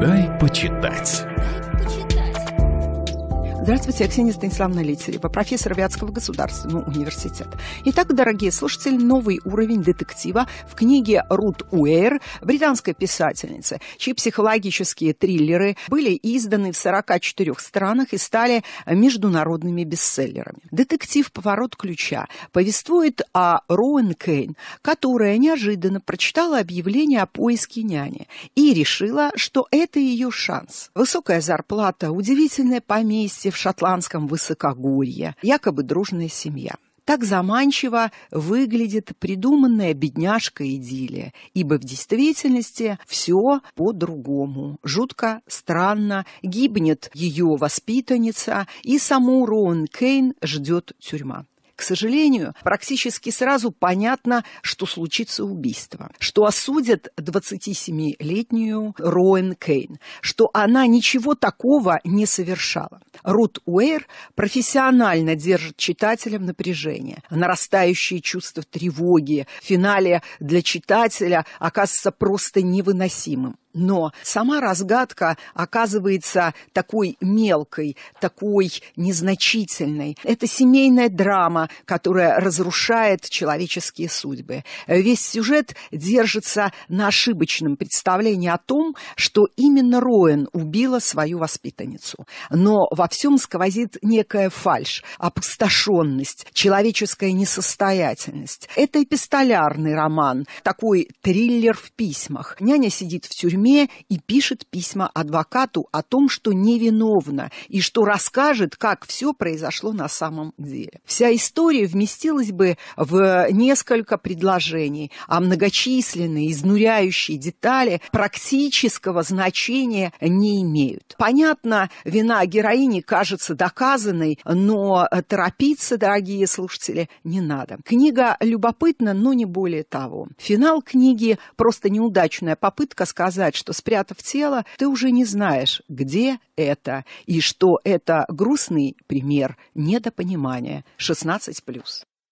Дай почитать. Здравствуйте, я Ксения Станиславна Летерева, профессор Вятского государственного университета. Итак, дорогие слушатели, новый уровень детектива в книге Рут Уэйр, британской писательницы, чьи психологические триллеры были изданы в 44 странах и стали международными бестселлерами. Детектив «Поворот ключа» повествует о Роуэн Кейн, которая неожиданно прочитала объявление о поиске няни и решила, что это ее шанс. Высокая зарплата, удивительное поместье в шотландском высокогорье, якобы дружная семья. Так заманчиво выглядит придуманная бедняжка идиллия, ибо в действительности все по-другому. Жутко, странно, гибнет ее воспитанница, и саму Роан Кейн ждет тюрьма. К сожалению, практически сразу понятно, что случится убийство, что осудят 27-летнюю Роэн Кейн, что она ничего такого не совершала. Рут Уэйр профессионально держит читателям напряжение. Нарастающее чувство тревоги в финале для читателя оказывается просто невыносимым. Но сама разгадка оказывается такой мелкой, такой незначительной. Это семейная драма, которая разрушает человеческие судьбы. Весь сюжет держится на ошибочном представлении о том, что именно Роэн убила свою воспитанницу. Но во всем сквозит некая фальш, опустошенность, человеческая несостоятельность. Это эпистолярный роман, такой триллер в письмах. Няня сидит в тюрьме и пишет письма адвокату о том, что невиновна, и что расскажет, как все произошло на самом деле. Вся история вместилась бы в несколько предложений, а многочисленные, изнуряющие детали практического значения не имеют. Понятно, вина героини болезни кажется доказанной, но торопиться, дорогие слушатели, не надо. Книга любопытна, но не более того. Финал книги – просто неудачная попытка сказать, что спрятав тело, ты уже не знаешь, где это, и что это грустный пример недопонимания 16+.